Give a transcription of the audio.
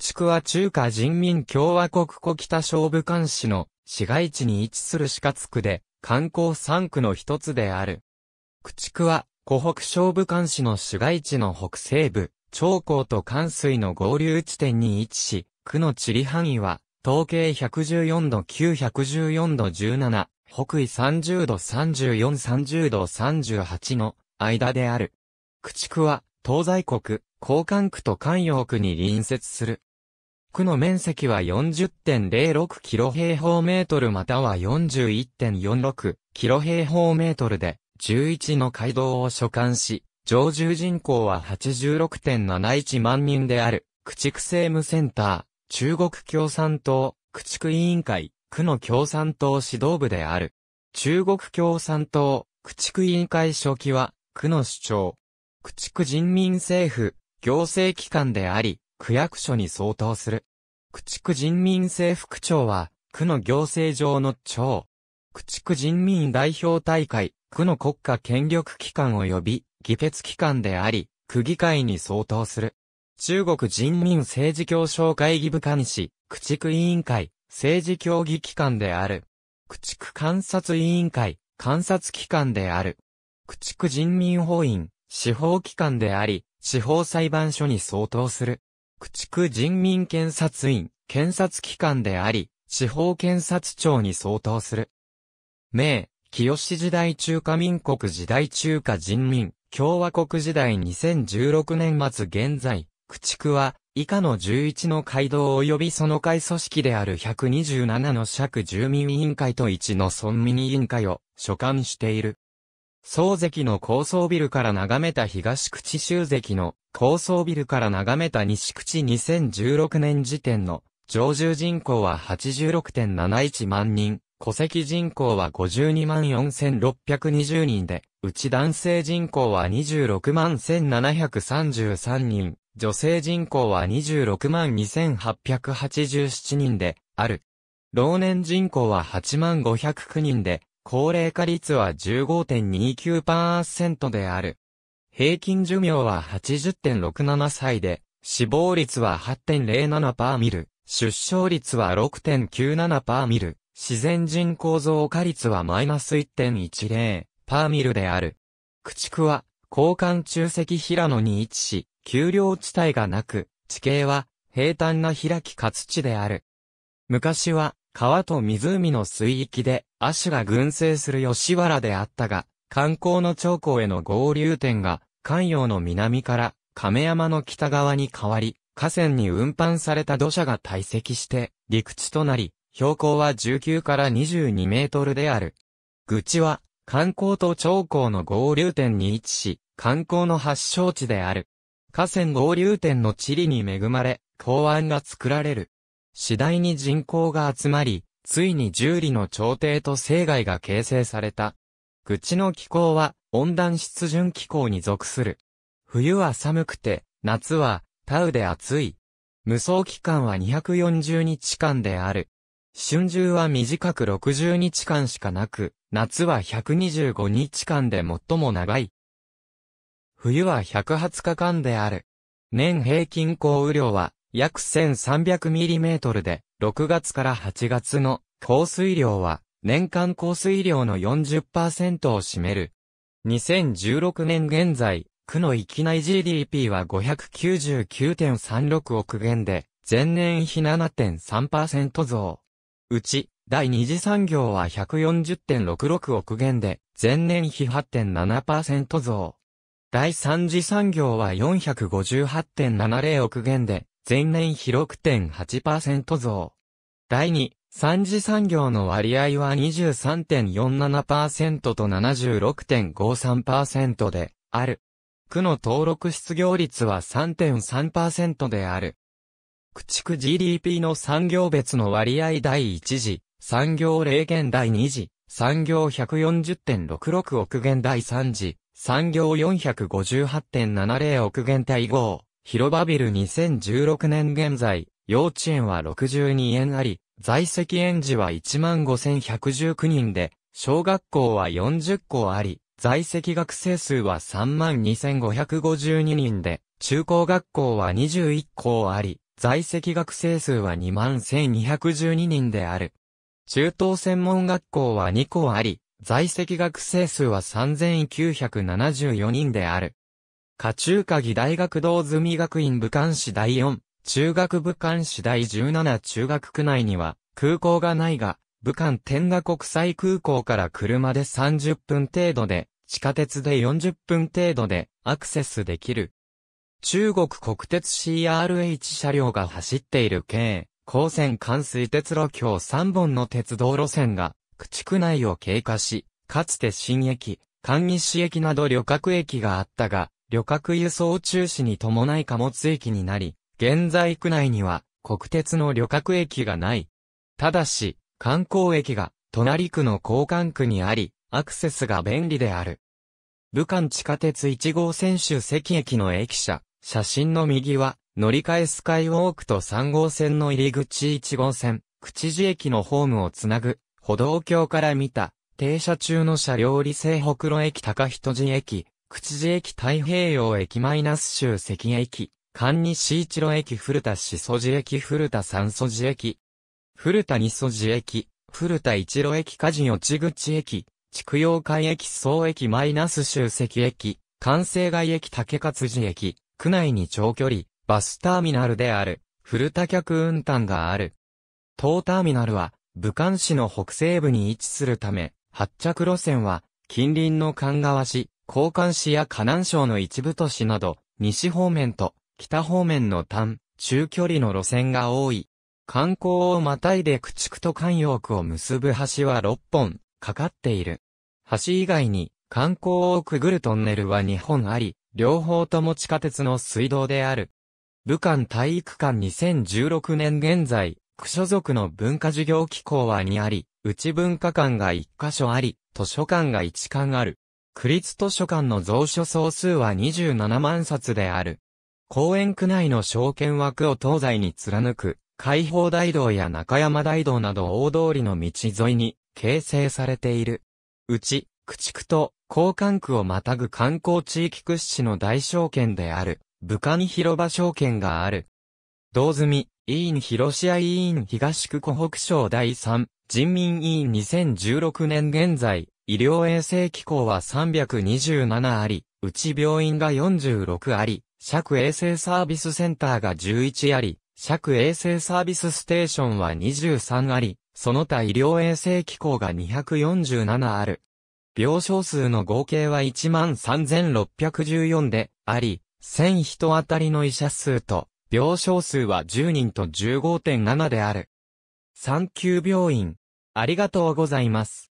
地区は中華人民共和国古北省武漢市の市街地に位置する四角区で、観光三区の一つである。区地区は、湖北省武漢市の市街地の北西部、長江と関水の合流地点に位置し、区の地理範囲は、統計114度914度17、北緯30度3430度38の間である。区地区は、東西国、交換区と関陽区に隣接する。区の面積は40.06キロ平方メートルまたは41.46キロ平方メートルで、11の街道を所管し、常住人口は86.71万人である、駆逐政務センター、中国共産党、駆逐委員会、区の共産党指導部である。中国共産党、駆逐委員会初期は、区の主張。駆逐人民政府、行政機関であり、区役所に相当する。駆逐人民政府区長は、区の行政上の長。駆逐人民代表大会、区の国家権力機関及び、議決機関であり、区議会に相当する。中国人民政治協商会議部監視、駆逐委員会、政治協議機関である。駆逐観察委員会、観察機関である。駆逐人民法院、司法機関であり、司法裁判所に相当する。駆逐人民検察院、検察機関であり、司法検察庁に相当する。明、清時代中華民国時代中華人民、共和国時代2016年末現在、駆逐は、以下の11の街道及びその会組織である127の尺住民委員会と1の村民委員会を所管している。総関の高層ビルから眺めた東口周関の高層ビルから眺めた西口2016年時点の常住人口は86.71万人、戸籍人口は52万4620人で、うち男性人口は26万1733人、女性人口は26万2887人で、ある。老年人口は8万509人で、高齢化率は15.29%である。平均寿命は80.67歳で、死亡率は8.07%ミル、出生率は6.97%ミル、自然人口増加率はマイナス1.10%ミルである。駆逐は、交換中石平野に位置し、丘陵地帯がなく、地形は、平坦な開き勝地である。昔は、川と湖の水域で、亜種が群生する吉原であったが、観光の長江への合流点が、関陽の南から亀山の北側に変わり、河川に運搬された土砂が堆積して、陸地となり、標高は19から22メートルである。愚痴は、観光と長江の合流点に位置し、観光の発祥地である。河川合流点の地理に恵まれ、港湾が作られる。次第に人口が集まり、ついに十里の朝廷と西外が形成された。口の気候は温暖湿潤気候に属する。冬は寒くて、夏は、タウで暑い。無双期間は240日間である。春秋は短く60日間しかなく、夏は125日間で最も長い。冬は120日間である。年平均降雨量は約 1300mm で、6月から8月の降水量は、年間降水量の40%を占める。2016年現在、区の域内 GDP は599.36億元で、前年比7.3%増。うち、第二次産業は140.66億元で、前年比8.7%増。第三次産業は458.70億元で、前年比6.8%増。第2、三次産業の割合は23.47%と76.53%である。区の登録失業率は3.3%である。駆逐 GDP の産業別の割合第1次、産業0減第2次、産業140.66億元第3次、産業458.70億元第5。広場ビル2016年現在、幼稚園は62園あり、在籍園児は15,119人で、小学校は40校あり、在籍学生数は32,552人で、中高学校は21校あり、在籍学生数は21,212人である。中等専門学校は2校あり、在籍学生数は3,974人である。家中鍵大学道住学院武漢市第4、中学武漢市第17中学区内には空港がないが、武漢天下国際空港から車で30分程度で、地下鉄で40分程度でアクセスできる。中国国鉄 CRH 車両が走っている系、高線関水鉄路橋3本の鉄道路線が、区地区内を経過し、かつて新駅、関西駅など旅客駅があったが、旅客輸送中止に伴い貨物駅になり、現在区内には国鉄の旅客駅がない。ただし、観光駅が隣区の交換区にあり、アクセスが便利である。武漢地下鉄1号線主席駅の駅舎、写真の右は、乗り換えスカイウォークと3号線の入り口1号線、口地駅のホームをつなぐ、歩道橋から見た、停車中の車両理性北路駅高人寺駅、口寺駅太平洋駅マイナス州関駅、関西一路駅古田四祖寺駅古田三祖寺駅、古田二祖寺駅、古田一路駅梶四口駅、畜養会駅総駅マイナス州関駅、関西外駅竹勝寺駅、区内に長距離、バスターミナルである、古田客運搬がある。当ターミナルは、武漢市の北西部に位置するため、発着路線は、近隣の神川市、交換市や河南省の一部都市など、西方面と北方面の単、中距離の路線が多い。観光をまたいで駆逐と関陽区を結ぶ橋は6本、かかっている。橋以外に、観光をくぐるトンネルは2本あり、両方とも地下鉄の水道である。武漢体育館2016年現在、区所属の文化事業機構は2あり、内文化館が1カ所あり、図書館が1館ある。区立図書館の蔵書総数は27万冊である。公園区内の証券枠を東西に貫く、開放大道や中山大道など大通りの道沿いに形成されている。うち、駆逐と交換区をまたぐ観光地域屈指の大証券である、武漢広場証券がある。道住、委員広市委員東区湖北省第3、人民委員2016年現在、医療衛生機構は327あり、うち病院が46あり、区衛生サービスセンターが11あり、区衛生サービスステーションは23あり、その他医療衛生機構が247ある。病床数の合計は13,614であり、1000人当たりの医者数と、病床数は10人と15.7である。産休病院。ありがとうございます。